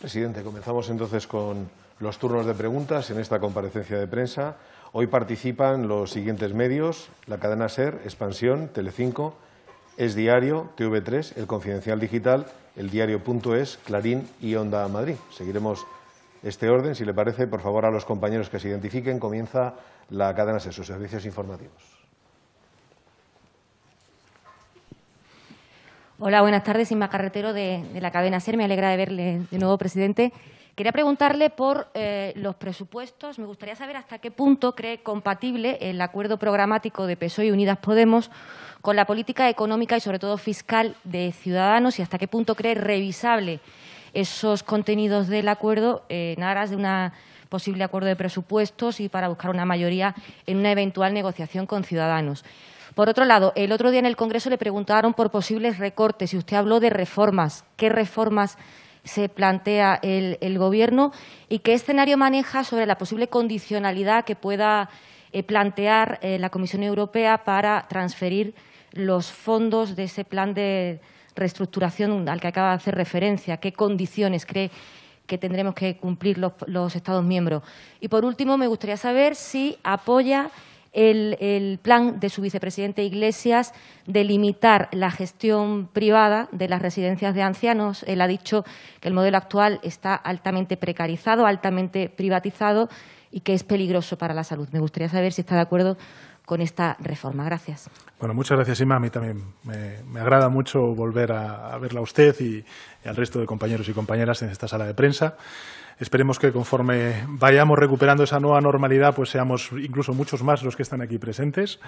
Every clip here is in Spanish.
Presidente, comenzamos entonces con los turnos de preguntas en esta comparecencia de prensa. Hoy participan los siguientes medios, la cadena SER, Expansión, Telecinco, Es Diario, TV3, El Confidencial Digital, El Diario.es, Clarín y Onda Madrid. Seguiremos este orden. Si le parece, por favor, a los compañeros que se identifiquen, comienza la cadena SER, sus servicios informativos. Hola, buenas tardes. Inma Carretero de, la cadena SER. Me alegra de verle de nuevo, presidente. Quería preguntarle por eh, los presupuestos. Me gustaría saber hasta qué punto cree compatible el acuerdo programático de PSOE y Unidas Podemos con la política económica y, sobre todo, fiscal de Ciudadanos y hasta qué punto cree revisable esos contenidos del acuerdo en aras de un posible acuerdo de presupuestos y para buscar una mayoría en una eventual negociación con Ciudadanos. Por otro lado, el otro día en el Congreso le preguntaron por posibles recortes y usted habló de reformas. ¿Qué reformas se plantea el, Gobierno y qué escenario maneja sobre la posible condicionalidad que pueda eh, plantear eh, la Comisión Europea para transferir los fondos de ese plan de reestructuración al que acaba de hacer referencia? ¿Qué condiciones cree que tendremos que cumplir los Estados miembros? Y, por último, me gustaría saber si apoya el, plan de su vicepresidente Iglesias de limitar la gestión privada de las residencias de ancianos. Él ha dicho que el modelo actual está altamente precarizado, altamente privatizado y que es peligroso para la salud. Me gustaría saber si está de acuerdo con esta reforma. Gracias. Bueno, muchas gracias, Ima. A mí también me, agrada mucho volver a, verla a usted y, al resto de compañeros y compañeras en esta sala de prensa. Esperemos que conforme vayamos recuperando esa nueva normalidad, pues seamos incluso muchos más los que están aquí presentes,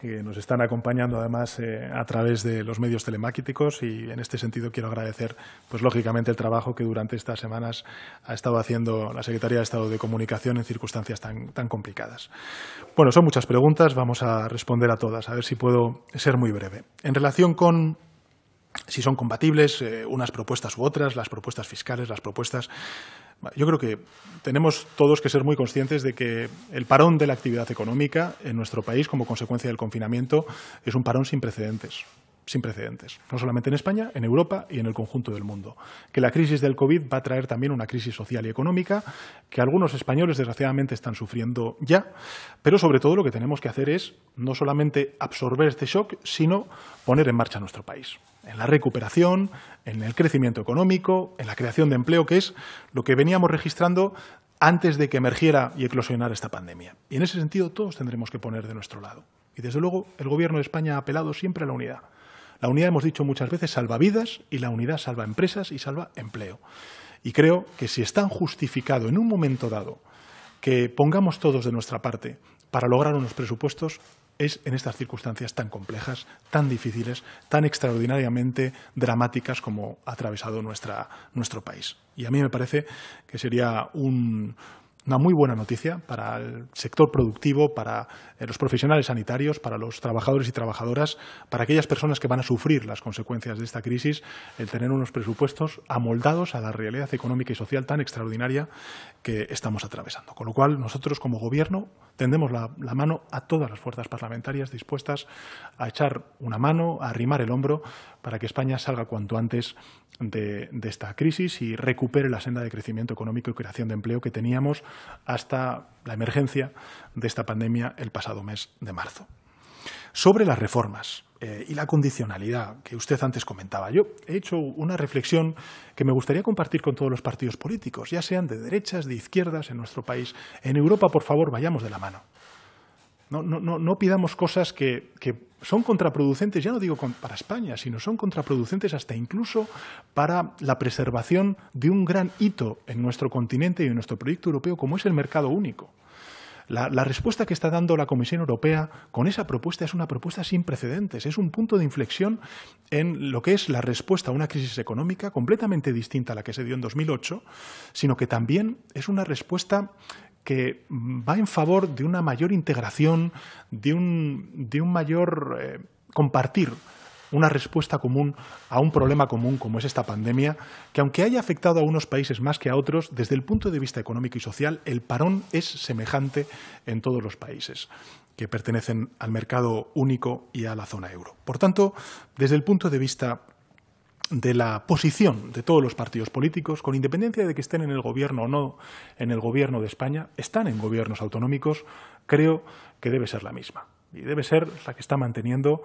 que nos están acompañando además eh, a través de los medios telemáticos y en este sentido quiero agradecer, pues lógicamente, el trabajo que durante estas semanas ha estado haciendo la Secretaría de Estado de Comunicación en circunstancias tan, complicadas. Bueno, son muchas preguntas, vamos a responder a todas, a ver si puedo ser muy breve. En relación con si son compatibles eh, unas propuestas u otras, las propuestas fiscales, las propuestas yo creo que tenemos todos que ser muy conscientes de que el parón de la actividad económica en nuestro país, como consecuencia del confinamiento, es un parón sin precedentes sin precedentes, no solamente en España, en Europa y en el conjunto del mundo. Que la crisis del COVID va a traer también una crisis social y económica que algunos españoles desgraciadamente están sufriendo ya, pero sobre todo lo que tenemos que hacer es no solamente absorber este shock, sino poner en marcha nuestro país, en la recuperación, en el crecimiento económico, en la creación de empleo, que es lo que veníamos registrando antes de que emergiera y eclosionara esta pandemia. Y en ese sentido todos tendremos que poner de nuestro lado. Y desde luego el Gobierno de España ha apelado siempre a la unidad la unidad, hemos dicho muchas veces, salva vidas y la unidad salva empresas y salva empleo. Y creo que si están justificado en un momento dado que pongamos todos de nuestra parte para lograr unos presupuestos, es en estas circunstancias tan complejas, tan difíciles, tan extraordinariamente dramáticas como ha atravesado nuestro país. Y a mí me parece que sería un, una muy buena noticia para el sector productivo, para eh, los profesionales sanitarios, para los trabajadores y trabajadoras, para aquellas personas que van a sufrir las consecuencias de esta crisis, el tener unos presupuestos amoldados a la realidad económica y social tan extraordinaria que estamos atravesando. Con lo cual, nosotros como Gobierno tendemos la, mano a todas las fuerzas parlamentarias dispuestas a echar una mano, a arrimar el hombro para que España salga cuanto antes de, de esta crisis y recupere la senda de crecimiento económico y creación de empleo que teníamos hasta la emergencia de esta pandemia el pasado mes de marzo. Sobre las reformas eh, y la condicionalidad que usted antes comentaba, yo he hecho una reflexión que me gustaría compartir con todos los partidos políticos, ya sean de derechas, de izquierdas en nuestro país. En Europa, por favor, vayamos de la mano. No, pidamos cosas que, son contraproducentes, ya no digo para España, sino son contraproducentes hasta incluso para la preservación de un gran hito en nuestro continente y en nuestro proyecto europeo, como es el mercado único. La, la, respuesta que está dando la Comisión Europea con esa propuesta es una propuesta sin precedentes. Es un punto de inflexión en lo que es la respuesta a una crisis económica completamente distinta a la que se dio en 2008, sino que también es una respuesta que va en favor de una mayor integración, de un, mayor eh, compartir una respuesta común a un problema común como es esta pandemia, que aunque haya afectado a unos países más que a otros, desde el punto de vista económico y social, el parón es semejante en todos los países que pertenecen al mercado único y a la zona euro. Por tanto, desde el punto de vista de la posición de todos los partidos políticos, con independencia de que estén en el gobierno o no en el gobierno de España, están en gobiernos autonómicos, creo que debe ser la misma. Y debe ser la que está manteniendo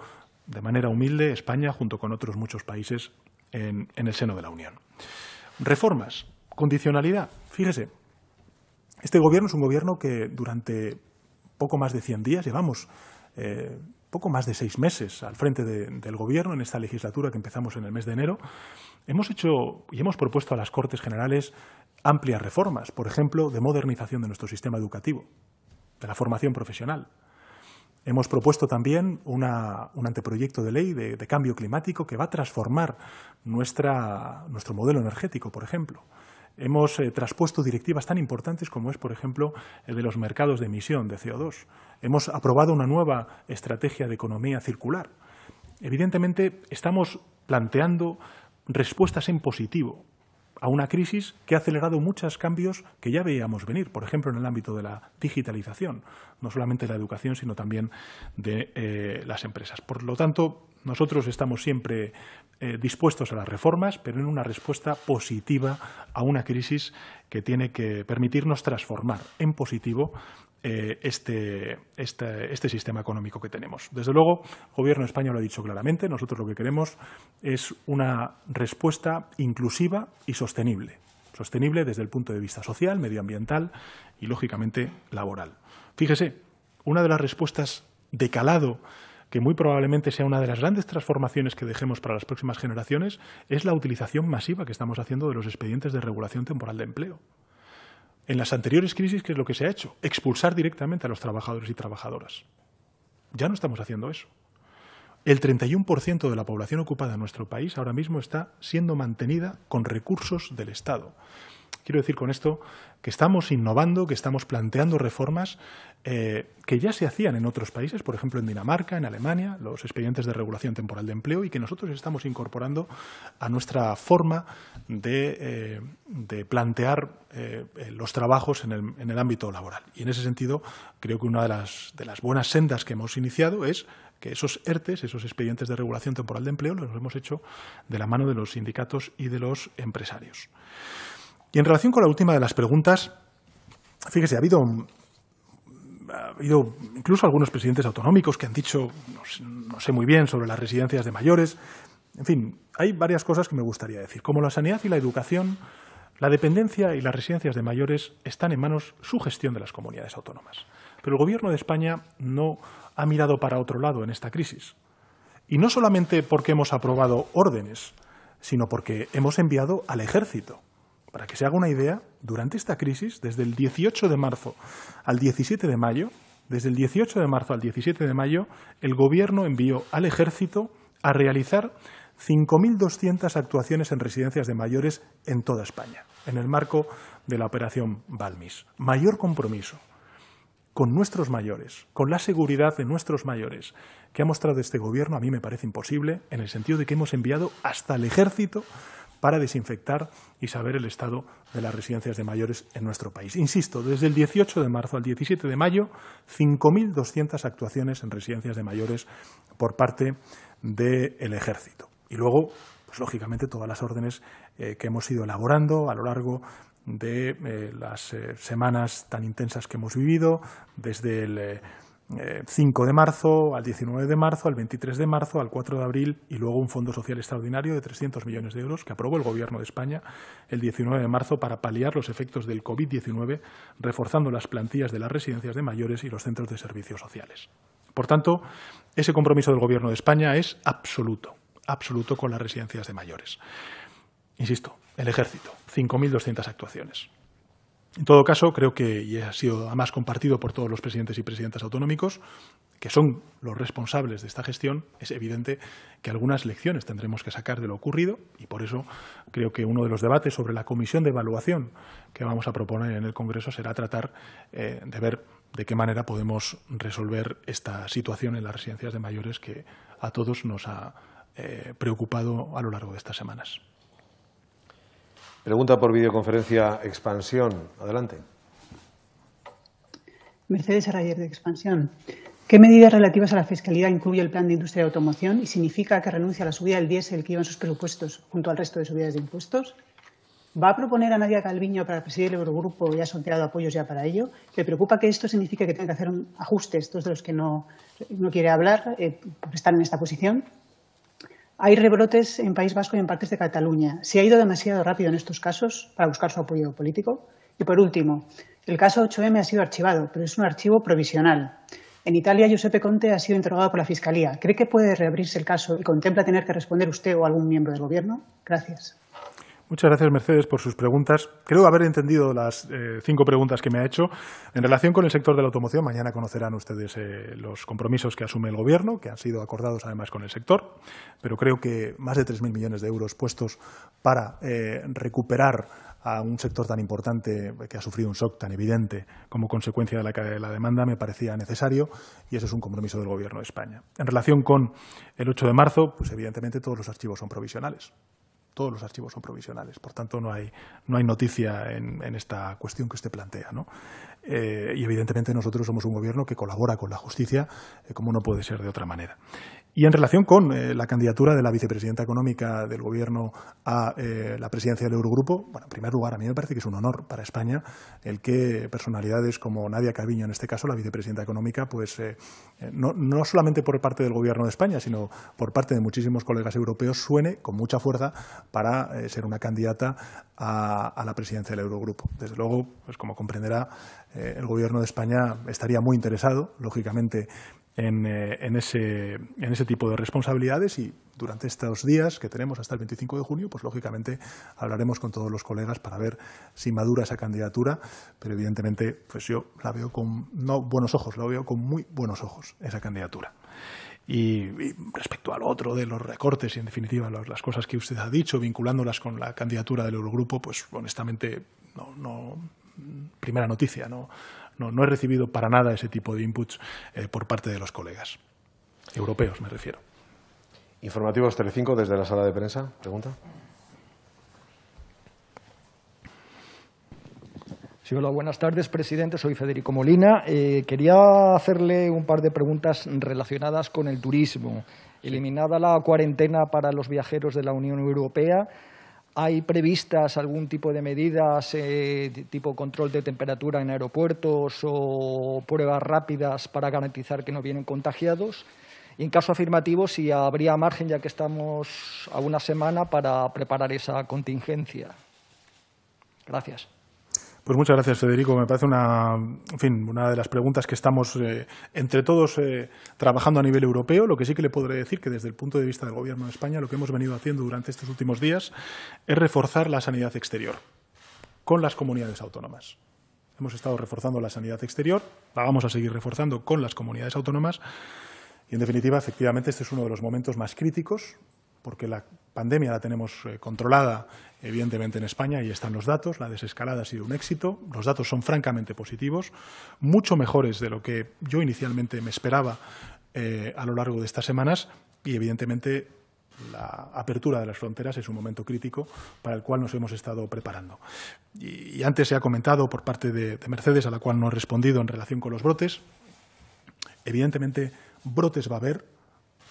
de manera humilde España junto con otros muchos países en, el seno de la Unión. Reformas, condicionalidad. Fíjese, este gobierno es un gobierno que durante poco más de 100 días llevamos eh, poco más de seis meses al frente del Gobierno en esta legislatura que empezamos en el mes de enero, hemos hecho y hemos propuesto a las Cortes Generales amplias reformas, por ejemplo, de modernización de nuestro sistema educativo, de la formación profesional. Hemos propuesto también un anteproyecto de ley de, cambio climático que va a transformar nuestro modelo energético, por ejemplo hemos eh, traspuesto directivas tan importantes como es, por ejemplo, el de los mercados de emisión de CO2. Hemos aprobado una nueva estrategia de economía circular. Evidentemente, estamos planteando respuestas en positivo a una crisis que ha acelerado muchos cambios que ya veíamos venir, por ejemplo, en el ámbito de la digitalización, no solamente de la educación, sino también de eh, las empresas. Por lo tanto, nosotros estamos siempre eh, dispuestos a las reformas, pero en una respuesta positiva a una crisis que tiene que permitirnos transformar en positivo eh, este, este, este, sistema económico que tenemos. Desde luego, el Gobierno de España lo ha dicho claramente, nosotros lo que queremos es una respuesta inclusiva y sostenible. Sostenible desde el punto de vista social, medioambiental y, lógicamente, laboral. Fíjese, una de las respuestas de calado que muy probablemente sea una de las grandes transformaciones que dejemos para las próximas generaciones, es la utilización masiva que estamos haciendo de los expedientes de regulación temporal de empleo. En las anteriores crisis, ¿qué es lo que se ha hecho? Expulsar directamente a los trabajadores y trabajadoras. Ya no estamos haciendo eso. El 31% de la población ocupada en nuestro país ahora mismo está siendo mantenida con recursos del Estado. Quiero decir con esto que estamos innovando, que estamos planteando reformas eh, que ya se hacían en otros países, por ejemplo en Dinamarca, en Alemania, los expedientes de regulación temporal de empleo, y que nosotros estamos incorporando a nuestra forma de, eh, plantear eh, los trabajos en el, ámbito laboral. Y en ese sentido, creo que una de las buenas sendas que hemos iniciado es que esos ERTES, esos expedientes de regulación temporal de empleo, los hemos hecho de la mano de los sindicatos y de los empresarios. Y en relación con la última de las preguntas, fíjese, ha habido ha habido incluso algunos presidentes autonómicos que han dicho, no sé, no sé, muy bien, sobre las residencias de mayores. En fin, hay varias cosas que me gustaría decir. Como la sanidad y la educación, la dependencia y las residencias de mayores están en manos su gestión de las comunidades autónomas. Pero el Gobierno de España no ha mirado para otro lado en esta crisis. Y no solamente porque hemos aprobado órdenes, sino porque hemos enviado al ejército. Para que se haga una idea, durante esta crisis, desde el 18 de marzo al 17 de mayo, desde el 18 de marzo al 17 de mayo, el gobierno envió al ejército a realizar 5.200 actuaciones en residencias de mayores en toda España, en el marco de la operación Balmis. Mayor compromiso, con nuestros mayores, con la seguridad de nuestros mayores, que ha mostrado este gobierno, a mí me parece imposible, en el sentido de que hemos enviado hasta el ejército para desinfectar y saber el estado de las residencias de mayores en nuestro país. Insisto, desde el 18 de marzo al 17 de mayo, 5.200 actuaciones en residencias de mayores por parte del ejército. Y luego, pues lógicamente, todas las órdenes eh, que hemos ido elaborando a lo largo de eh, las eh, semanas tan intensas que hemos vivido, desde el 5 eh, de marzo al 19 de marzo, al 23 de marzo, al 4 de abril y luego un fondo social extraordinario de 300 millones de euros que aprobó el Gobierno de España el 19 de marzo para paliar los efectos del COVID-19, reforzando las plantillas de las residencias de mayores y los centros de servicios sociales. Por tanto, ese compromiso del Gobierno de España es absoluto, absoluto con las residencias de mayores. Insisto, el ejército, 5.200 actuaciones. En todo caso, creo que, y ha sido además compartido por todos los presidentes y presidentas autonómicos, que son los responsables de esta gestión, es evidente que algunas lecciones tendremos que sacar de lo ocurrido y por eso creo que uno de los debates sobre la comisión de evaluación que vamos a proponer en el Congreso será tratar eh, de ver de qué manera podemos resolver esta situación en las residencias de mayores que a todos nos ha eh, preocupado a lo largo de estas semanas. Pregunta por videoconferencia Expansión. Adelante. Mercedes Arayer, de Expansión. ¿Qué medidas relativas a la fiscalidad incluye el plan de industria de automoción y significa que renuncia a la subida del diésel que iban en sus presupuestos junto al resto de subidas de impuestos? ¿Va a proponer a Nadia Calviño para presidir el Eurogrupo y ha sonteado apoyos ya para ello? ¿Le preocupa que esto signifique que tenga que hacer un ajuste, estos de los que no, quiere hablar, eh, por estar en esta posición? Hay rebrotes en País Vasco y en partes de Cataluña. Se ha ido demasiado rápido en estos casos para buscar su apoyo político. Y por último, el caso 8M ha sido archivado, pero es un archivo provisional. En Italia, Giuseppe Conte ha sido interrogado por la Fiscalía. ¿Cree que puede reabrirse el caso y contempla tener que responder usted o algún miembro del Gobierno? Gracias. Muchas gracias, Mercedes, por sus preguntas. Creo haber entendido las eh, cinco preguntas que me ha hecho. En relación con el sector de la automoción, mañana conocerán ustedes eh, los compromisos que asume el Gobierno, que han sido acordados además con el sector, pero creo que más de 3.000 millones de euros puestos para eh, recuperar a un sector tan importante que ha sufrido un shock tan evidente como consecuencia de la caída de la demanda me parecía necesario y ese es un compromiso del Gobierno de España. En relación con el 8 de marzo, pues evidentemente todos los archivos son provisionales todos los archivos son provisionales, por tanto no hay, no hay noticia en, esta cuestión que usted plantea. Eh, y evidentemente nosotros somos un gobierno que colabora con la justicia, eh, como no puede ser de otra manera. Y en relación con eh, la candidatura de la vicepresidenta económica del Gobierno a eh, la presidencia del Eurogrupo, bueno, en primer lugar, a mí me parece que es un honor para España el que personalidades como Nadia Calviño, en este caso la vicepresidenta económica, pues eh, no, no, solamente por parte del Gobierno de España, sino por parte de muchísimos colegas europeos, suene con mucha fuerza para ser una candidata a, a, la presidencia del Eurogrupo. Desde luego, pues como comprenderá, el Gobierno de España estaría muy interesado, lógicamente, eh, en, ese, tipo de responsabilidades y durante estos días que tenemos hasta el 25 de junio, pues lógicamente hablaremos con todos los colegas para ver si madura esa candidatura, pero evidentemente pues yo la veo con no buenos ojos, la veo con muy buenos ojos esa candidatura. Y, respecto al otro de los recortes y en definitiva las, cosas que usted ha dicho vinculándolas con la candidatura del Eurogrupo, pues honestamente no primera noticia, no no, he recibido para nada ese tipo de inputs eh, por parte de los colegas. Europeos, me refiero. Informativos Telecinco desde la sala de prensa. Pregunta. Sí, hola, buenas tardes, presidente. Soy Federico Molina. Eh, quería hacerle un par de preguntas relacionadas con el turismo. Eliminada la cuarentena para los viajeros de la Unión Europea, ¿Hay previstas algún tipo de medidas, eh, tipo control de temperatura en aeropuertos o pruebas rápidas para garantizar que no vienen contagiados? Y en caso afirmativo, si habría margen, ya que estamos a una semana, para preparar esa contingencia. Gracias. Pues muchas gracias, Federico. Me parece una, en fin, una de las preguntas que estamos eh, entre todos eh, trabajando a nivel europeo. Lo que sí que le podré decir que desde el punto de vista del Gobierno de España, lo que hemos venido haciendo durante estos últimos días es reforzar la sanidad exterior con las comunidades autónomas. Hemos estado reforzando la sanidad exterior, la vamos a seguir reforzando con las comunidades autónomas y, en definitiva, efectivamente, este es uno de los momentos más críticos porque la pandemia la tenemos eh, controlada, evidentemente, en España, y están los datos. La desescalada ha sido un éxito. Los datos son francamente positivos, mucho mejores de lo que yo inicialmente me esperaba eh, a lo largo de estas semanas y, evidentemente, la apertura de las fronteras es un momento crítico para el cual nos hemos estado preparando. Y, antes se ha comentado por parte de Mercedes, a la cual no he respondido en relación con los brotes. Evidentemente, brotes va a haber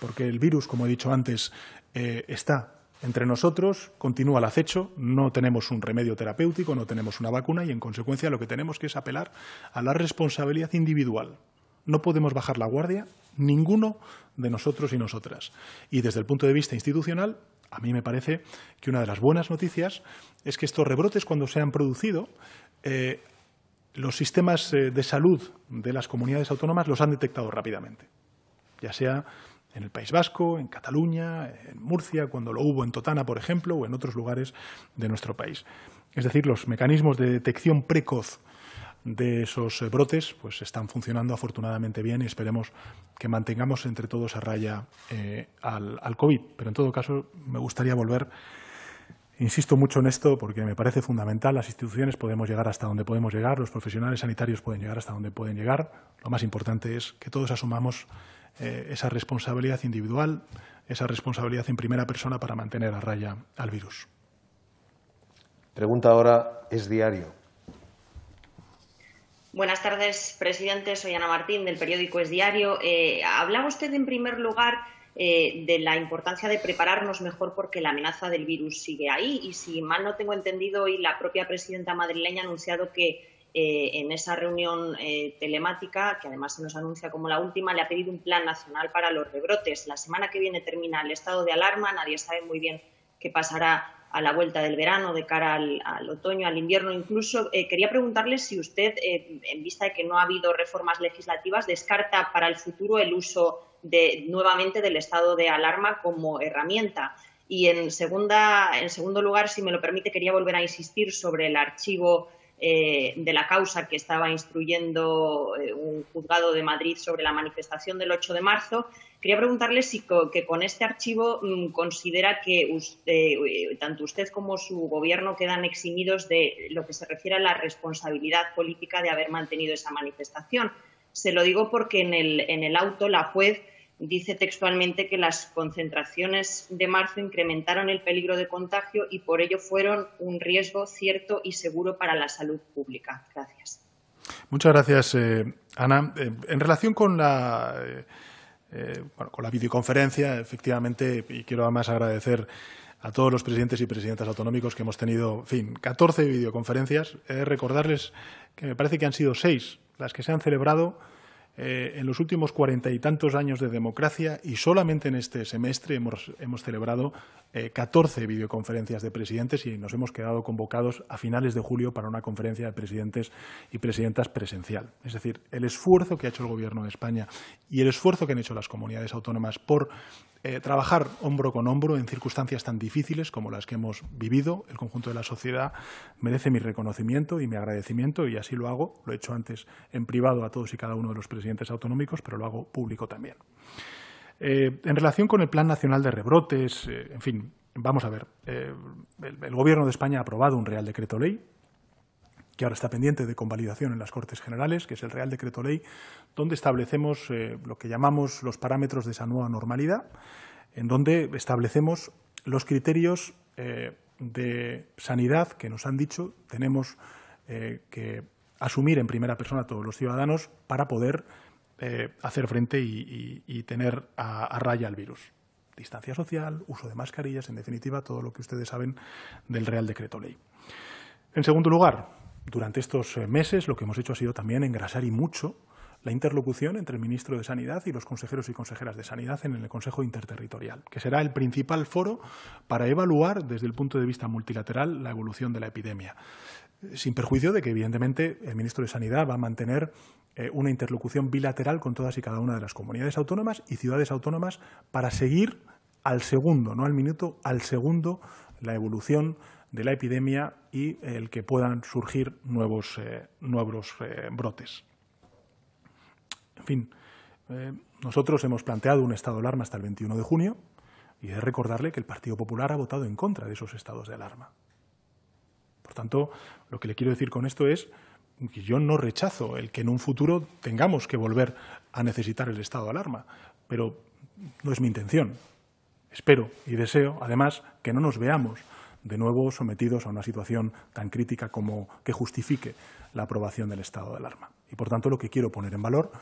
porque el virus, como he dicho antes, eh, está entre nosotros, continúa el acecho, no tenemos un remedio terapéutico, no tenemos una vacuna y, en consecuencia, lo que tenemos que es apelar a la responsabilidad individual. No podemos bajar la guardia, ninguno de nosotros y nosotras. Y desde el punto de vista institucional, a mí me parece que una de las buenas noticias es que estos rebrotes, cuando se han producido, eh, los sistemas eh, de salud de las comunidades autónomas los han detectado rápidamente, ya sea en el País Vasco, en Cataluña, en Murcia, cuando lo hubo en Totana, por ejemplo, o en otros lugares de nuestro país. Es decir, los mecanismos de detección precoz de esos eh, brotes pues están funcionando afortunadamente bien y esperemos que mantengamos entre todos a raya eh, al, al COVID. Pero en todo caso, me gustaría volver Insisto mucho en esto porque me parece fundamental. Las instituciones podemos llegar hasta donde podemos llegar, los profesionales sanitarios pueden llegar hasta donde pueden llegar. Lo más importante es que todos asumamos eh, esa responsabilidad individual, esa responsabilidad en primera persona para mantener a raya al virus. Pregunta ahora, es diario. Buenas tardes, presidente. Soy Ana Martín del periódico Es Diario. Eh, hablaba usted en primer lugar eh, de la importancia de prepararnos mejor porque la amenaza del virus sigue ahí y si mal no tengo entendido hoy la propia presidenta madrileña ha anunciado que eh, en esa reunión eh, telemática, que además se nos anuncia como la última, le ha pedido un plan nacional para los rebrotes. La semana que viene termina el estado de alarma, nadie sabe muy bien qué pasará a la vuelta del verano, de cara al, otoño, al invierno incluso. Eh, quería preguntarle si usted, en vista de que no ha habido reformas legislativas, descarta para el futuro el uso de, nuevamente del estado de alarma como herramienta. Y en, segunda, en segundo lugar, si me lo permite, quería volver a insistir sobre el archivo eh, de la causa que estaba instruyendo eh, un juzgado de Madrid sobre la manifestación del 8 de marzo. Quería preguntarle si que con este archivo mm, considera que usted, eh, tanto usted como su gobierno quedan eximidos de lo que se refiere a la responsabilidad política de haber mantenido esa manifestación. Se lo digo porque en el, en el auto la juez Dice textualmente que las concentraciones de marzo incrementaron el peligro de contagio y por ello fueron un riesgo cierto y seguro para la salud pública. Gracias. Muchas gracias, eh, Ana. Eh, en relación con la. Eh, con la videoconferencia, efectivamente, y quiero además agradecer a todos los presidentes y presidentas autonómicos que hemos tenido, fin, 14 videoconferencias. recordarles que me parece que han sido seis las que se han celebrado eh, en los últimos cuarenta y tantos años de democracia y solamente en este semestre hemos, celebrado eh, catorce videoconferencias de presidentes y nos hemos quedado convocados a finales de julio para una conferencia de presidentes y presidentas presencial. Es decir, el esfuerzo que ha hecho el Gobierno de España y el esfuerzo que han hecho las comunidades autónomas por eh, trabajar hombro con hombro en circunstancias tan difíciles como las que hemos vivido, el conjunto de la sociedad merece mi reconocimiento y mi agradecimiento y así lo hago. Lo he hecho antes en privado a todos y cada uno de los presidentes autonómicos, pero lo hago público también. Eh, en relación con el Plan Nacional de Rebrotes, eh, en fin, vamos a ver, el Gobierno de España ha aprobado un Real Decreto Ley que ahora está pendiente de convalidación en las Cortes Generales, que es el Real Decreto Ley, donde establecemos eh, lo que llamamos los parámetros de esa nueva normalidad, en donde establecemos los criterios eh, de sanidad que nos han dicho tenemos eh, que asumir en primera persona a todos los ciudadanos para poder hacer frente y, tener a, a raya el virus distancia social, uso de mascarillas, en definitiva, todo lo que ustedes saben del Real Decreto Ley. En segundo lugar, durante estos eh, meses lo que hemos hecho ha sido también engrasar y mucho la interlocución entre el ministro de Sanidad y los consejeros y consejeras de Sanidad en el Consejo Interterritorial, que será el principal foro para evaluar desde el punto de vista multilateral la evolución de la epidemia, eh, sin perjuicio de que, evidentemente, el ministro de Sanidad va a mantener eh, una interlocución bilateral con todas y cada una de las comunidades autónomas y ciudades autónomas para seguir al segundo, no al minuto, al segundo la evolución de la epidemia y el que puedan surgir nuevos, eh, nuevos eh, brotes. En fin, eh, nosotros hemos planteado un estado de alarma hasta el 21 de junio y es recordarle que el Partido Popular ha votado en contra de esos estados de alarma. Por tanto, lo que le quiero decir con esto es que yo no rechazo el que en un futuro tengamos que volver a necesitar el estado de alarma, pero no es mi intención. Espero y deseo, además, que no nos veamos de nuevo sometidos a una situación tan crítica como que justifique la aprobación del estado de alarma. Y por tanto, lo que quiero poner en valor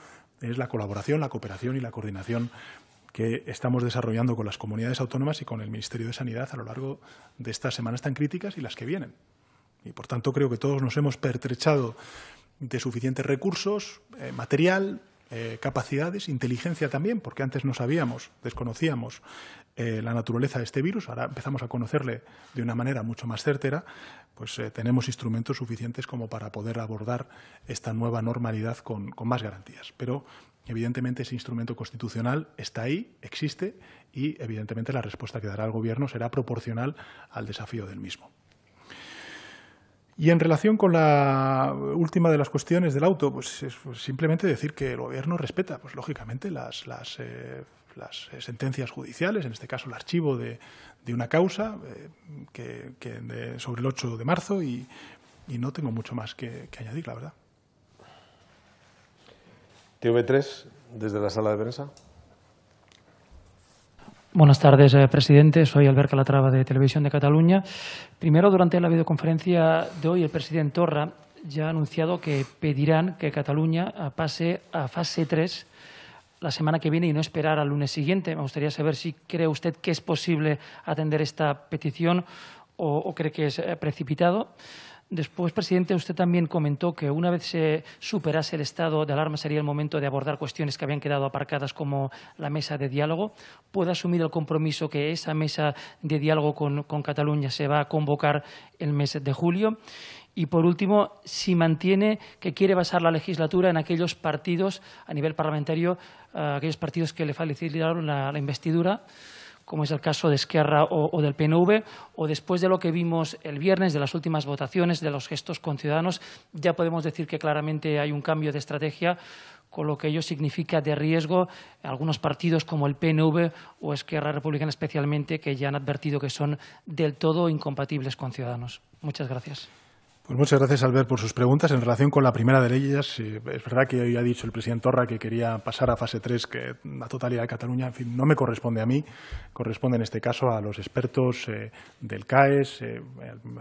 es la colaboración, la cooperación y la coordinación que estamos desarrollando con las comunidades autónomas y con el Ministerio de Sanidad a lo largo de estas semanas tan críticas y las que vienen. Y por tanto, creo que todos nos hemos pertrechado de suficientes recursos, eh, material, eh, capacidades, inteligencia también, porque antes no sabíamos, desconocíamos eh, la naturaleza de este virus, ahora empezamos a conocerle de una manera mucho más certera, pues eh, tenemos instrumentos suficientes como para poder abordar esta nueva normalidad con más garantías. Pero evidentemente ese instrumento constitucional está ahí, existe y evidentemente la respuesta que dará el Gobierno será proporcional al desafío del mismo. Y en relación con la última de las cuestiones del auto, pues es pues simplemente decir que el gobierno respeta, pues lógicamente, las, eh, eh, sentencias judiciales, en este caso el archivo de, una causa eh, que, sobre el 8 de marzo y, no tengo mucho más que, que añadir, la verdad. TV3, desde la sala de prensa. Buenas tardes, eh, presidente. Soy Albert Calatrava de Televisión de Cataluña. Primero, durante la videoconferencia de hoy, el presidente Torra ya ha anunciado que pedirán que Cataluña pase a fase 3 la semana que viene y no esperar al lunes siguiente. Me gustaría saber si cree usted que es posible atender esta petición o cree que es eh, precipitado. Después, presidente, usted también comentó que una vez se superase el estado de alarma sería el momento de abordar cuestiones que habían quedado aparcadas como la mesa de diálogo. ¿Puede asumir el compromiso que esa mesa de diálogo con, Cataluña se va a convocar el mes de julio? Y, por último, si mantiene que quiere basar la legislatura en aquellos partidos a nivel parlamentario, eh, aquellos partidos que le facilitaron la investidura como es el caso de Esquerra o, del PNV, o después de lo que vimos el viernes, de las últimas votaciones, de los gestos con ciudadanos, ya podemos decir que claramente hay un cambio de estrategia, con lo que ello significa de riesgo algunos partidos como el PNV o Esquerra Republicana especialmente, que ya han advertido que son del todo incompatibles con ciudadanos. Muchas gracias. Pues muchas gracias, Albert, por sus preguntas. En relación con la primera de ellas, eh, es verdad que hoy ha dicho el presidente Torra que quería pasar a fase 3, que la totalidad de Cataluña, en fin, no me corresponde a mí, corresponde en este caso a los expertos eh, del CAES, eh,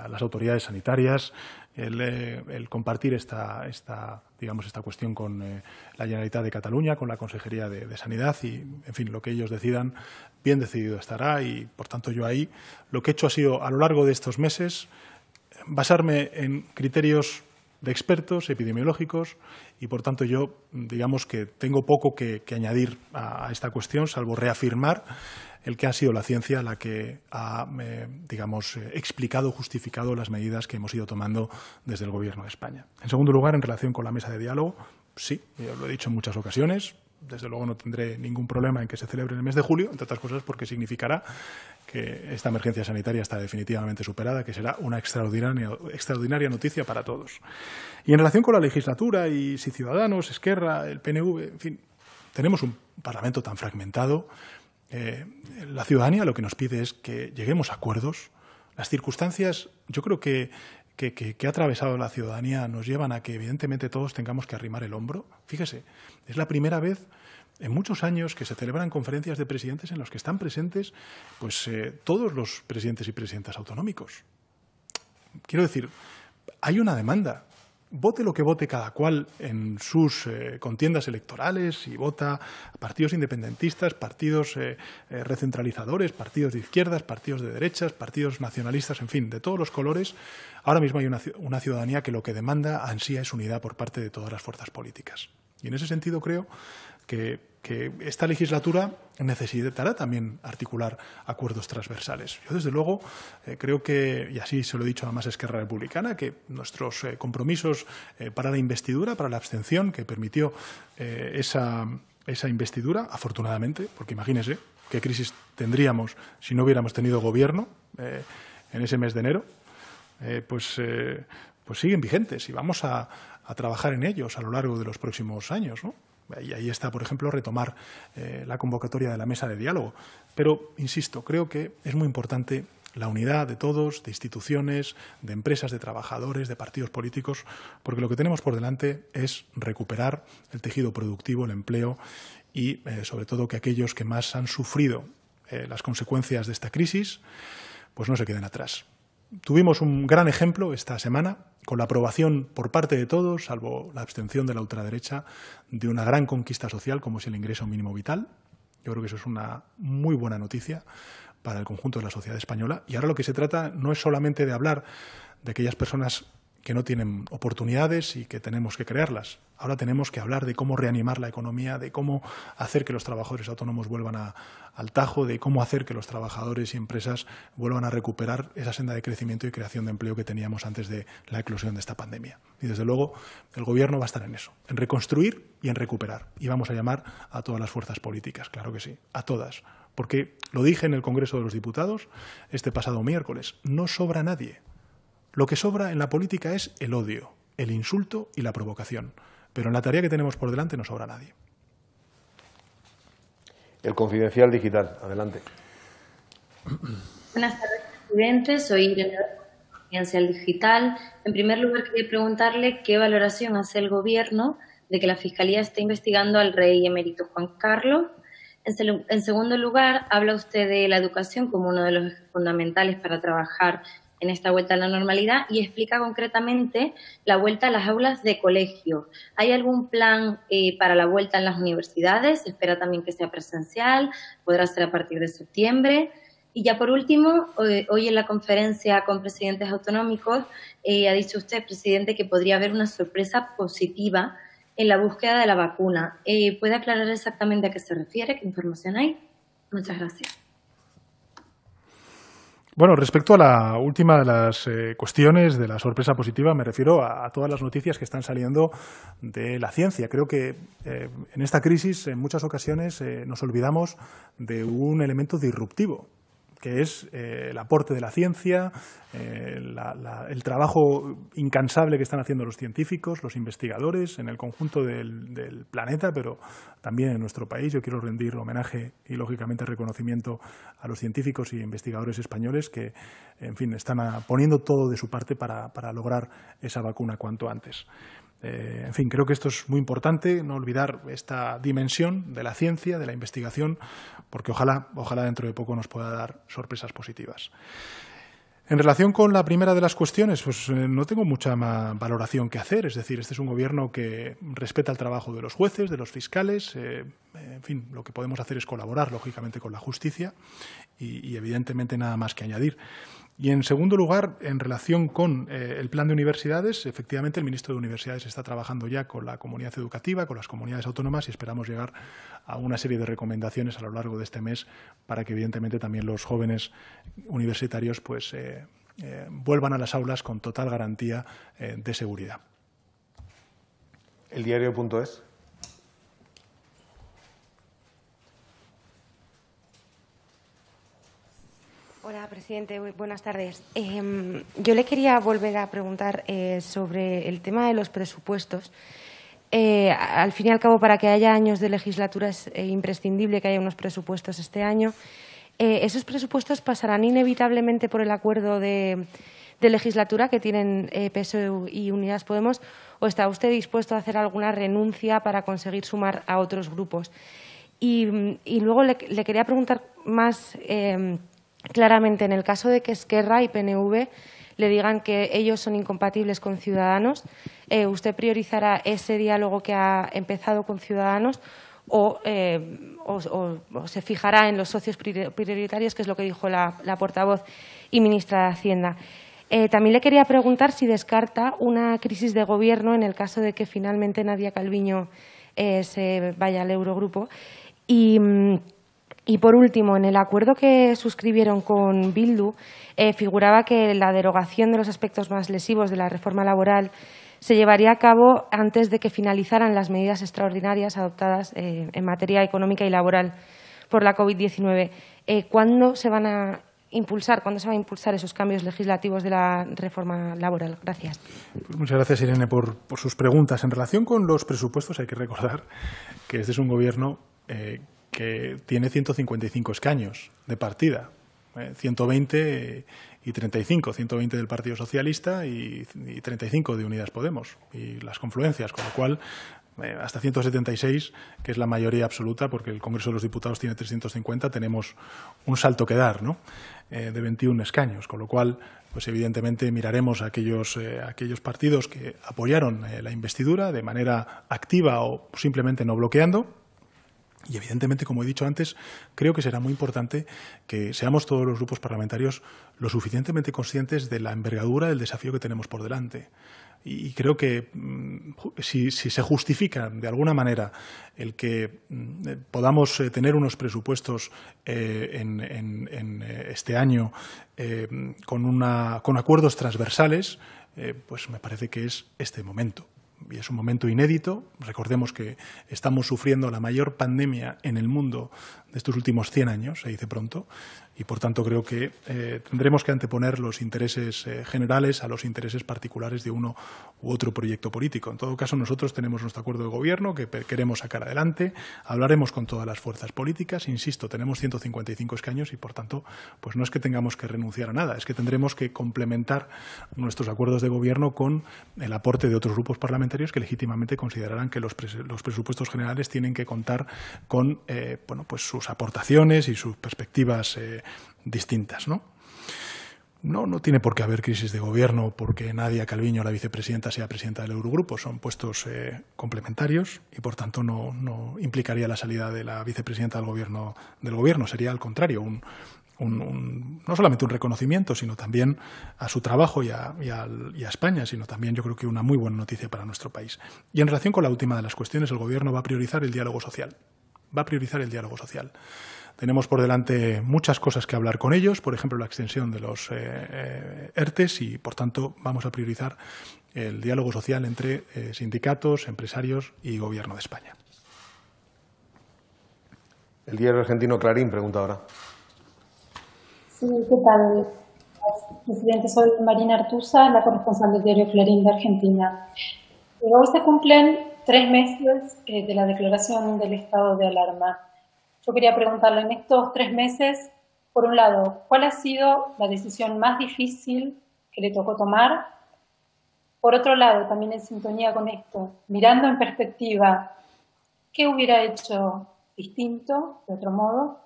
a las autoridades sanitarias, el, compartir esta, esta, digamos, esta cuestión con la Generalitat de Cataluña, con la Consejería de Sanidad y, en fin, lo que ellos decidan, bien decidido estará y, por tanto, yo ahí lo que he hecho ha sido, a lo largo de estos meses, basarme en criterios de expertos epidemiológicos y, por tanto, yo digamos que tengo poco que, añadir a, esta cuestión, salvo reafirmar el que ha sido la ciencia la que ha, eh, digamos, explicado, justificado las medidas que hemos ido tomando desde el Gobierno de España. En segundo lugar, en relación con la mesa de diálogo, sí, lo he dicho en muchas ocasiones, desde luego no tendré ningún problema en que se celebre en el mes de julio, entre otras cosas porque significará que esta emergencia sanitaria está definitivamente superada, que será una extraordinaria, noticia para todos. Y en relación con la legislatura y si Ciudadanos, Esquerra, el PNV, en fin, tenemos un Parlamento tan fragmentado. Eh, la ciudadanía lo que nos pide es que lleguemos a acuerdos. Las circunstancias, yo creo que que, ha atravesado la ciudadanía nos llevan a que evidentemente todos tengamos que arrimar el hombro. Fíjese, es la primera vez en muchos años que se celebran conferencias de presidentes en las que están presentes pues, eh, todos los presidentes y presidentas autonómicos. Quiero decir, hay una demanda vote lo que vote cada cual en sus eh, contiendas electorales, si vota partidos independentistas, partidos eh, eh, recentralizadores, partidos de izquierdas, partidos de derechas, partidos nacionalistas, en fin, de todos los colores, ahora mismo hay una, una ciudadanía que lo que demanda ansía es unidad por parte de todas las fuerzas políticas. Y en ese sentido creo que, esta legislatura necesitará también articular acuerdos transversales. Yo, desde luego, eh, creo que, y así se lo he dicho a la más Esquerra Republicana, que nuestros eh, compromisos eh, para la investidura, para la abstención, que permitió esa, investidura, afortunadamente, porque imagínese qué crisis tendríamos si no hubiéramos tenido gobierno en ese mes de enero, pues, pues siguen vigentes y vamos a, a trabajar en ellos a lo largo de los próximos años. ¿no? Y ahí está, por ejemplo, retomar eh, la convocatoria de la mesa de diálogo. Pero, insisto, creo que es muy importante la unidad de todos, de instituciones, de empresas, de trabajadores, de partidos políticos, porque lo que tenemos por delante es recuperar el tejido productivo, el empleo y, eh, sobre todo, que aquellos que más han sufrido eh, las consecuencias de esta crisis, pues no se queden atrás. Tuvimos un gran ejemplo esta semana con la aprobación por parte de todos, salvo la abstención de la ultraderecha, de una gran conquista social como es el ingreso mínimo vital. Yo creo que eso es una muy buena noticia para el conjunto de la sociedad española. Y ahora lo que se trata no es solamente de hablar de aquellas personas que no tienen oportunidades y que tenemos que crearlas. Ahora tenemos que hablar de cómo reanimar la economía, de cómo hacer que los trabajadores autónomos vuelvan al tajo, de cómo hacer que los trabajadores y empresas vuelvan a recuperar esa senda de crecimiento y creación de empleo que teníamos antes de la eclosión de esta pandemia. Y desde luego el Gobierno va a estar en eso, en reconstruir y en recuperar. Y vamos a llamar a todas las fuerzas políticas, claro que sí, a todas. Porque lo dije en el Congreso de los Diputados este pasado miércoles, no sobra nadie. Lo que sobra en la política es el odio, el insulto y la provocación, pero en la tarea que tenemos por delante no sobra nadie. El confidencial digital, adelante. Buenas tardes, presidente. Soy Irene Confidencial Digital. En primer lugar, quería preguntarle qué valoración hace el Gobierno de que la Fiscalía esté investigando al rey emérito Juan Carlos. En, segundo lugar, habla usted de la educación como uno de los fundamentales para trabajar en esta vuelta a la normalidad y explica concretamente la vuelta a las aulas de colegio. ¿Hay algún plan eh, para la vuelta en las universidades? Se espera también que sea presencial, podrá ser a partir de septiembre. Y ya por último, hoy, en la conferencia con presidentes autonómicos eh, ha dicho usted, presidente, que podría haber una sorpresa positiva en la búsqueda de la vacuna. Eh, ¿Puede aclarar exactamente a qué se refiere? ¿Qué información hay? Muchas gracias. Bueno, respecto a la última de las eh, cuestiones de la sorpresa positiva, me refiero a, todas las noticias que están saliendo de la ciencia. Creo que eh, en esta crisis, en muchas ocasiones, eh, nos olvidamos de un elemento disruptivo que es eh, el aporte de la ciencia, eh, el trabajo incansable que están haciendo los científicos, los investigadores en el conjunto del, planeta, pero también en nuestro país. Yo quiero rendir homenaje y, lógicamente, reconocimiento a los científicos y investigadores españoles que, en fin, están poniendo todo de su parte para lograr esa vacuna cuanto antes. Eh, en fin, creo que esto es muy importante, no olvidar esta dimensión de la ciencia, de la investigación, porque ojalá, ojalá dentro de poco nos pueda dar sorpresas positivas. En relación con la primera de las cuestiones, pues eh, no tengo mucha valoración que hacer. Es decir, este es un gobierno que respeta el trabajo de los jueces, de los fiscales. Eh, en fin, lo que podemos hacer es colaborar, lógicamente, con la justicia y evidentemente, nada más que añadir. Y en segundo lugar, en relación con eh, el plan de universidades, efectivamente el ministro de Universidades está trabajando ya con la comunidad educativa, con las comunidades autónomas y esperamos llegar a una serie de recomendaciones a lo largo de este mes para que evidentemente también los jóvenes universitarios pues, eh, eh, vuelvan a las aulas con total garantía de seguridad. El diario.es. Hola, presidente. Buenas tardes. Em, yo le quería volver a preguntar eh, sobre el tema de los presupuestos. Eh, al fin y al cabo, para que haya años de legislatura es eh, imprescindible que haya unos presupuestos este año. ¿Esos presupuestos pasarán inevitablemente por el acuerdo de, legislatura que tienen PSOE y Unidas Podemos o está usted dispuesto a hacer alguna renuncia para conseguir sumar a otros grupos? Y, luego le, quería preguntar más em, claramente en el caso de que Esquerra y PNV le digan que ellos son incompatibles con Ciudadanos, eh, usted priorizará ese diálogo que ha empezado con Ciudadanos o, eh, se fijará en los socios prioritarios, que es lo que dijo la, portavoz y ministra de Hacienda. Eh, también le quería preguntar si descarta una crisis de gobierno en el caso de que finalmente Nadia Calviño se vaya al Eurogrupo. Y. Mm, y por último, en el acuerdo que suscribieron con Bildu eh, figuraba que la derogación de los aspectos más lesivos de la reforma laboral se llevaría a cabo antes de que finalizaran las medidas extraordinarias adoptadas eh, en materia económica y laboral por la COVID-19. Eh, ¿Cuándo se van a impulsar, cuándo se van a impulsar esos cambios legislativos de la reforma laboral? Gracias. muchas gracias, Irene, por, sus preguntas. En relación con los presupuestos, hay que recordar que este es un gobierno que tiene 155 escaños de partida, 120 eh, y 35, 120 del Partido Socialista y, 35 de Unidas Podemos y las confluencias, con lo cual eh, hasta 176, que es la mayoría absoluta, porque el Congreso de los Diputados tiene 350, tenemos un salto que dar, ¿no? Eh, de 21 escaños, con lo cual, pues evidentemente miraremos a aquellos, aquellos partidos que apoyaron la investidura de manera activa o simplemente no bloqueando y evidentemente, como he dicho antes, creo que será muy importante que seamos todos los grupos parlamentarios lo suficientemente conscientes de la envergadura del desafío que tenemos por delante. Y creo que mm, si, se justifica de alguna manera el que mm, eh, podamos eh, tener unos presupuestos eh, en, este año con, acuerdos transversales, pues me parece que es este momento y es un momento inédito. Recordemos que estamos sufriendo la mayor pandemia en el mundo de estos últimos 100 años, se dice pronto, y por tanto creo que eh, tendremos que anteponer los intereses eh, generales a los intereses particulares de uno u otro proyecto político. En todo caso, nosotros tenemos nuestro acuerdo de gobierno que queremos sacar adelante, hablaremos con todas las fuerzas políticas, insisto, tenemos 155 escaños y por tanto, pues no es que tengamos que renunciar a nada, es que tendremos que complementar nuestros acuerdos de gobierno con el aporte de otros grupos parlamentarios que legítimamente considerarán que los, los presupuestos generales tienen que contar con eh, bueno, pues su sus aportaciones y sus perspectivas eh, distintas. ¿no? No, tiene por qué haber crisis de gobierno porque Nadia Calviño, la vicepresidenta, sea presidenta del Eurogrupo. Son puestos eh, complementarios y, por tanto, no, implicaría la salida de la vicepresidenta del gobierno. Del gobierno. Sería, al contrario, no solamente un reconocimiento, sino también a su trabajo y a, y a, España, sino también yo creo que una muy buena noticia para nuestro país. Y en relación con la última de las cuestiones, el Gobierno va a priorizar el diálogo social va a priorizar el diálogo social. Tenemos por delante muchas cosas que hablar con ellos, por ejemplo, la extensión de los eh, eh, ERTES y, por tanto, vamos a priorizar el diálogo social entre eh, sindicatos, empresarios y Gobierno de España. El diario argentino Clarín pregunta ahora. Sí, ¿qué tal? Presidente, soy Marina Artusa, la corresponsal del diario Clarín de Argentina. Hoy se cumplen tres meses de la declaración del estado de alarma. Yo quería preguntarle, en estos tres meses, por un lado, ¿cuál ha sido la decisión más difícil que le tocó tomar? Por otro lado, también en sintonía con esto, mirando en perspectiva, ¿qué hubiera hecho distinto, de otro modo?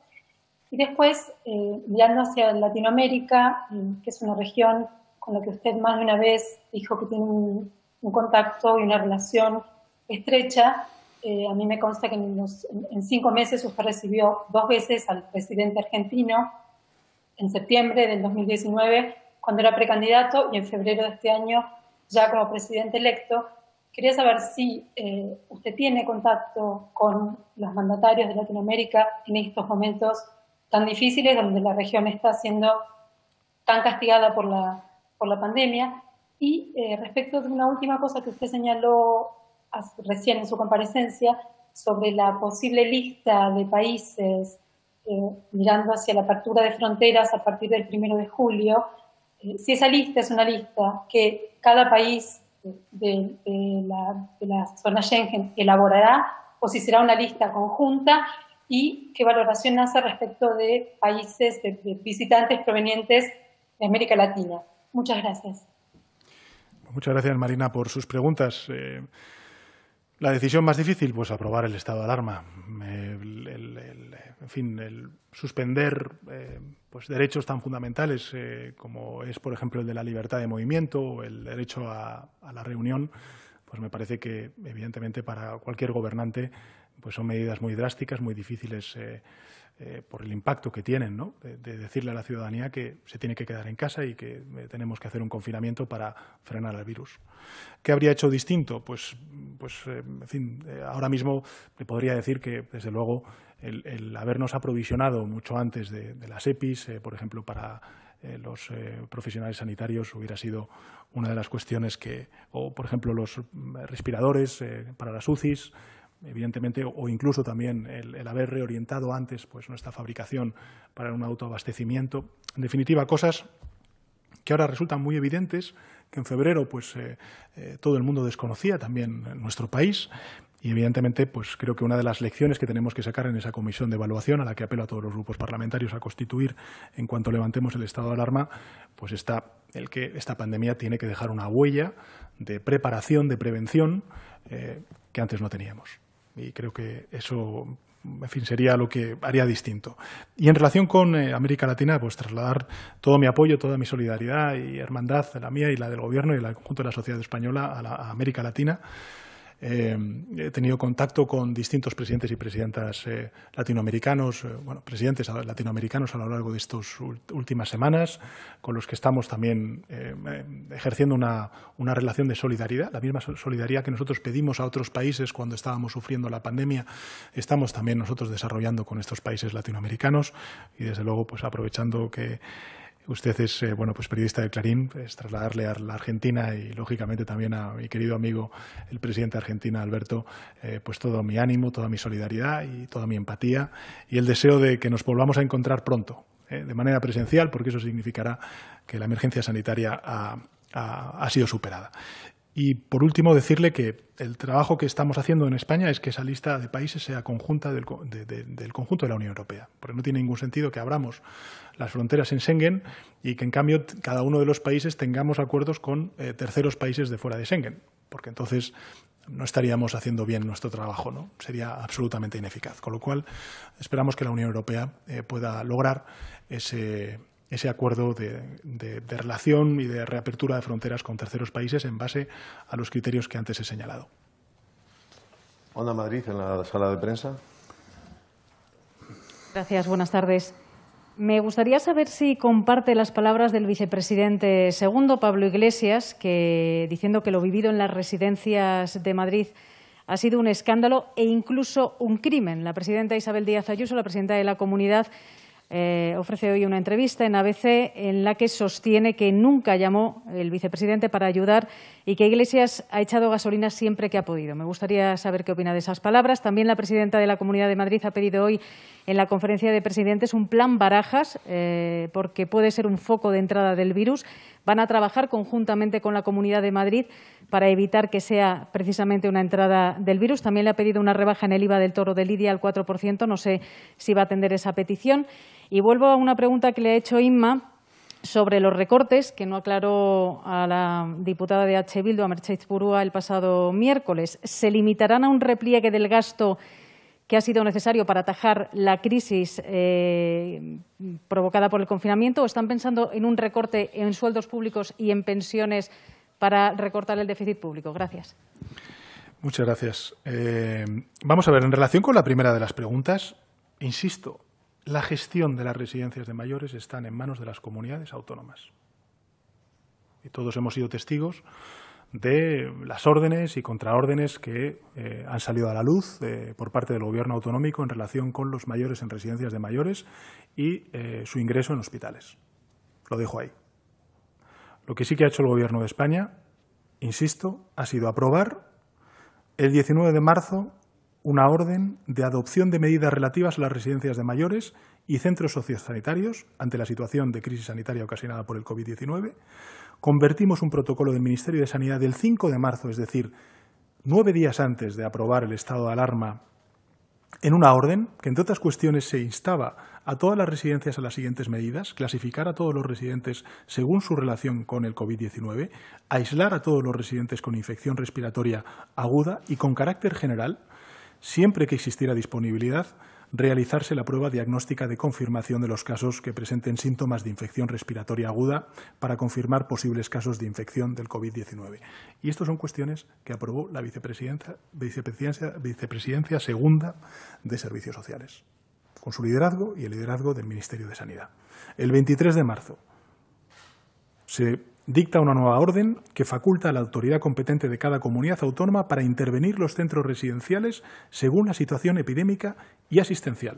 Y después, eh, mirando hacia Latinoamérica, eh, que es una región con la que usted más de una vez dijo que tiene un, un contacto y una relación estrecha. Eh, a mí me consta que en, cinco meses usted recibió dos veces al presidente argentino, en septiembre del 2019, cuando era precandidato, y en febrero de este año, ya como presidente electo. Quería saber si eh, usted tiene contacto con los mandatarios de Latinoamérica en estos momentos tan difíciles, donde la región está siendo tan castigada por la, por la pandemia. Y eh, respecto de una última cosa que usted señaló recién en su comparecencia sobre la posible lista de países eh, mirando hacia la apertura de fronteras a partir del primero de julio, eh, si esa lista es una lista que cada país de, la, zona Schengen elaborará o si será una lista conjunta y qué valoración hace respecto de países, de, visitantes provenientes de América Latina. Muchas gracias. Muchas gracias, Marina, por sus preguntas. Eh, la decisión más difícil, pues aprobar el estado de alarma. El, en fin, suspender eh, pues, derechos tan fundamentales eh, como es, por ejemplo, el de la libertad de movimiento o el derecho a, la reunión, pues me parece que, evidentemente, para cualquier gobernante pues son medidas muy drásticas, muy difíciles eh, eh, por el impacto que tienen, de, decirle a la ciudadanía que se tiene que quedar en casa y que eh, tenemos que hacer un confinamiento para frenar el virus. ¿Qué habría hecho distinto? Pues, pues eh, en fin, ahora mismo le podría decir que, desde luego, el, habernos aprovisionado mucho antes de, las EPIs, por ejemplo, para los profesionales sanitarios hubiera sido una de las cuestiones que, o por ejemplo los mm, respiradores para las UCIs, evidentemente, o incluso también el, haber reorientado antes pues, nuestra fabricación para un autoabastecimiento. En definitiva, cosas que ahora resultan muy evidentes, que en febrero pues, eh, eh, todo el mundo desconocía, también nuestro país, y evidentemente, pues creo que una de las lecciones que tenemos que sacar en esa comisión de evaluación, a la que apelo a todos los grupos parlamentarios a constituir en cuanto levantemos el estado de alarma, pues está el que esta pandemia tiene que dejar una huella de preparación, de prevención, eh, que antes no teníamos. Y creo que eso en fin, sería lo que haría distinto. Y en relación con eh, América Latina, pues trasladar todo mi apoyo, toda mi solidaridad y hermandad, la mía y la del Gobierno y la conjunto de la sociedad española a, la, a América Latina. Eh, he tenido contacto con distintos presidentes y presidentas eh, latinoamericanos, eh, bueno, presidentes latinoamericanos a lo largo de estas últimas semanas, con los que estamos también ejerciendo una, relación de solidaridad, la misma solidaridad que nosotros pedimos a otros países cuando estábamos sufriendo la pandemia, estamos también nosotros desarrollando con estos países latinoamericanos y desde luego pues aprovechando que Usted es eh, bueno, pues periodista de Clarín, es trasladarle a la Argentina y lógicamente también a mi querido amigo el presidente de Argentina Alberto, eh, pues todo mi ánimo, toda mi solidaridad y toda mi empatía y el deseo de que nos volvamos a encontrar pronto, eh, de manera presencial, porque eso significará que la emergencia sanitaria ha sido superada. Y por último, decirle que el trabajo que estamos haciendo en España es que esa lista de países sea conjunta del, conjunto de la Unión Europea, porque no tiene ningún sentido que abramos las fronteras en Schengen y que, en cambio, cada uno de los países tengamos acuerdos con eh, terceros países de fuera de Schengen, porque entonces no estaríamos haciendo bien nuestro trabajo, ¿no? sería absolutamente ineficaz. Con lo cual, esperamos que la Unión Europea eh, pueda lograr ese ese acuerdo de, relación y de reapertura de fronteras con terceros países en base a los criterios que antes he señalado. Onda Madrid, en la sala de prensa. Gracias, buenas tardes. Me gustaría saber si comparte las palabras del vicepresidente segundo, Pablo Iglesias, que diciendo que lo vivido en las residencias de Madrid ha sido un escándalo e incluso un crimen. La presidenta Isabel Díaz Ayuso, la presidenta de la comunidad, eh, ofrece hoy una entrevista en ABC en la que sostiene que nunca llamó el vicepresidente para ayudar y que Iglesias ha echado gasolina siempre que ha podido. Me gustaría saber qué opina de esas palabras. También la presidenta de la Comunidad de Madrid ha pedido hoy en la conferencia de presidentes un plan barajas eh, porque puede ser un foco de entrada del virus. Van a trabajar conjuntamente con la Comunidad de Madrid para evitar que sea precisamente una entrada del virus. También le ha pedido una rebaja en el IVA del toro de Lidia al 4%. No sé si va a atender esa petición. Y vuelvo a una pregunta que le ha hecho Inma sobre los recortes que no aclaró a la diputada de H. Bildu, a Mercedes Purúa, el pasado miércoles. ¿Se limitarán a un repliegue del gasto que ha sido necesario para atajar la crisis eh, provocada por el confinamiento o están pensando en un recorte en sueldos públicos y en pensiones para recortar el déficit público? Gracias. Muchas gracias. Eh, vamos a ver, en relación con la primera de las preguntas, insisto, la gestión de las residencias de mayores están en manos de las comunidades autónomas. Y todos hemos sido testigos de las órdenes y contraórdenes que eh, han salido a la luz eh, por parte del Gobierno autonómico en relación con los mayores en residencias de mayores y eh, su ingreso en hospitales. Lo dejo ahí. Lo que sí que ha hecho el Gobierno de España, insisto, ha sido aprobar el 19 de marzo una orden de adopción de medidas relativas a las residencias de mayores y centros sociosanitarios ante la situación de crisis sanitaria ocasionada por el COVID-19. Convertimos un protocolo del Ministerio de Sanidad del 5 de marzo, es decir, nueve días antes de aprobar el estado de alarma, en una orden que, entre otras cuestiones, se instaba a todas las residencias a las siguientes medidas, clasificar a todos los residentes según su relación con el COVID-19, aislar a todos los residentes con infección respiratoria aguda y con carácter general, siempre que existiera disponibilidad, realizarse la prueba diagnóstica de confirmación de los casos que presenten síntomas de infección respiratoria aguda para confirmar posibles casos de infección del COVID-19. Y estas son cuestiones que aprobó la vicepresidencia, segunda de Servicios Sociales, con su liderazgo y el liderazgo del Ministerio de Sanidad. El 23 de marzo se dicta una nueva orden que faculta a la autoridad competente de cada comunidad autónoma para intervenir los centros residenciales según la situación epidémica y asistencial.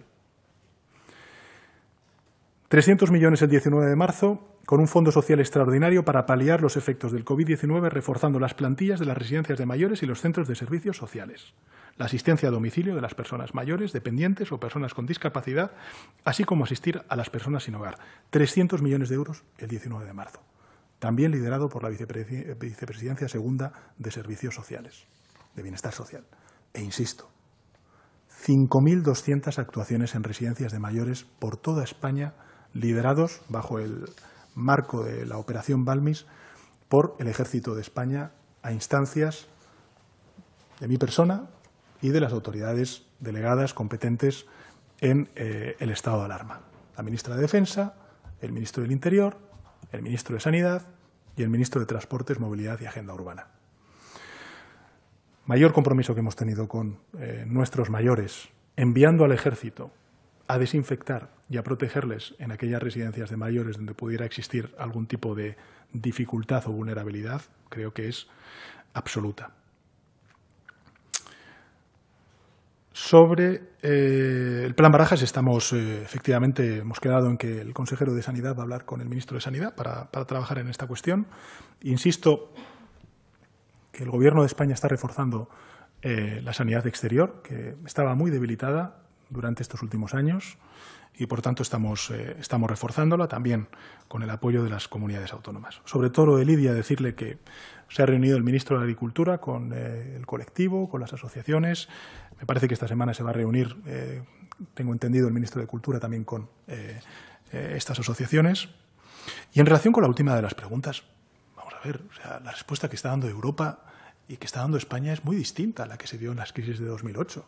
300 millones el 19 de marzo, con un fondo social extraordinario para paliar los efectos del COVID-19, reforzando las plantillas de las residencias de mayores y los centros de servicios sociales, la asistencia a domicilio de las personas mayores, dependientes o personas con discapacidad, así como asistir a las personas sin hogar. 300 millones de euros el 19 de marzo también liderado por la eh, Vicepresidencia Segunda de Servicios Sociales, de Bienestar Social. E insisto, 5.200 actuaciones en residencias de mayores por toda España, liderados bajo el marco de la Operación Balmis por el Ejército de España a instancias de mi persona y de las autoridades delegadas competentes en eh, el estado de alarma. La ministra de Defensa, el ministro del Interior, el ministro de Sanidad, y el ministro de Transportes, Movilidad y Agenda Urbana. Mayor compromiso que hemos tenido con eh, nuestros mayores, enviando al ejército a desinfectar y a protegerles en aquellas residencias de mayores donde pudiera existir algún tipo de dificultad o vulnerabilidad, creo que es absoluta. sobre eh, el plan Barajas. Estamos, eh, efectivamente, hemos quedado en que el consejero de Sanidad va a hablar con el ministro de Sanidad para, trabajar en esta cuestión. Insisto que el Gobierno de España está reforzando eh, la sanidad exterior, que estaba muy debilitada durante estos últimos años y por tanto estamos, eh, estamos reforzándola también con el apoyo de las comunidades autónomas. Sobre todo lo de Lidia, decirle que se ha reunido el ministro de Agricultura con eh, el colectivo, con las asociaciones. Me parece que esta semana se va a reunir, eh, tengo entendido, el ministro de Cultura también con estas asociaciones. Y en relación con la última de las preguntas, vamos a ver, la respuesta que está dando Europa y que está dando España es muy distinta a la que se dio en las crisis de 2008.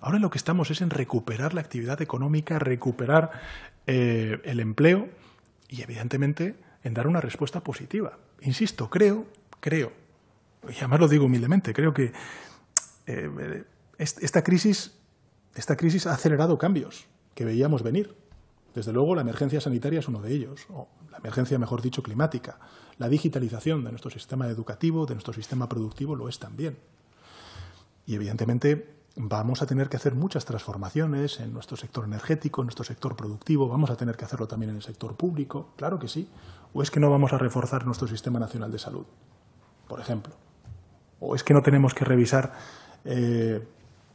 Ahora lo que estamos es en recuperar la actividad económica, recuperar eh, el empleo y evidentemente en dar una respuesta positiva. Insisto, creo, creo, y además lo digo humildemente, creo que eh, esta, crisis, esta crisis ha acelerado cambios que veíamos venir. Desde luego, la emergencia sanitaria es uno de ellos, o la emergencia, mejor dicho, climática. La digitalización de nuestro sistema educativo, de nuestro sistema productivo, lo es también. Y evidentemente vamos a tener que hacer muchas transformaciones en nuestro sector energético, en nuestro sector productivo, vamos a tener que hacerlo también en el sector público, claro que sí. ¿O es que no vamos a reforzar nuestro sistema nacional de salud, por ejemplo? ¿O es que no tenemos que revisar, eh,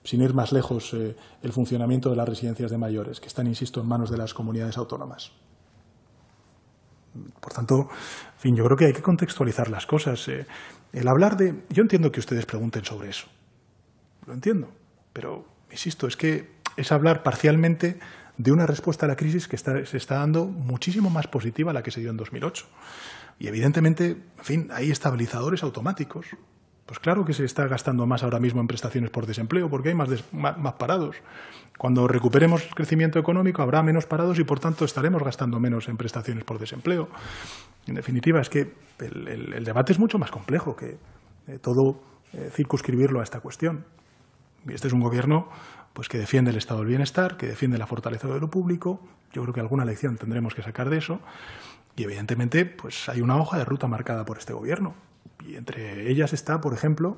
sin ir más lejos, eh, el funcionamiento de las residencias de mayores, que están, insisto, en manos de las comunidades autónomas? Por tanto, en fin, yo creo que hay que contextualizar las cosas. Eh. el hablar de... Yo entiendo que ustedes pregunten sobre eso. Lo entiendo. Pero, insisto, es que es hablar parcialmente de una respuesta a la crisis que se está dando muchísimo más positiva a la que se dio en 2008. Y evidentemente, en fin, hay estabilizadores automáticos. Pues claro que se está gastando más ahora mismo en prestaciones por desempleo, porque hay más, más, parados. Cuando recuperemos el crecimiento económico habrá menos parados y, por tanto, estaremos gastando menos en prestaciones por desempleo. En definitiva, es que el, debate es mucho más complejo que eh, todo eh, circunscribirlo a esta cuestión. Este es un gobierno pues, que defiende el estado del bienestar, que defiende la fortaleza de lo público. Yo creo que alguna lección tendremos que sacar de eso. Y evidentemente, pues hay una hoja de ruta marcada por este gobierno. Y entre ellas está, por ejemplo,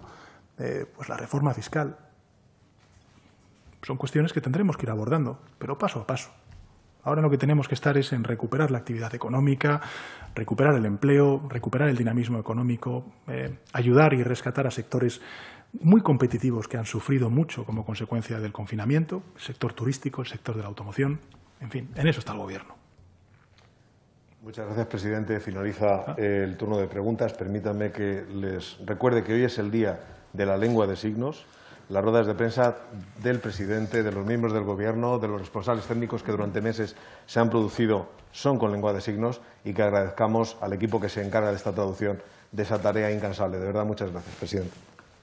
eh, pues la reforma fiscal. Son cuestiones que tendremos que ir abordando, pero paso a paso. Ahora lo que tenemos que estar es en recuperar la actividad económica, recuperar el empleo, recuperar el dinamismo económico, eh, ayudar y rescatar a sectores muy competitivos que han sufrido mucho como consecuencia del confinamiento, el sector turístico, el sector de la automoción, en fin, en eso está el Gobierno. Muchas gracias, presidente. Finaliza ah. el turno de preguntas. Permítanme que les recuerde que hoy es el Día de la Lengua de Signos. Las ruedas de prensa del presidente, de los miembros del Gobierno, de los responsables técnicos que durante meses se han producido son con lengua de signos y que agradezcamos al equipo que se encarga de esta traducción, de esa tarea incansable. De verdad, muchas gracias, presidente.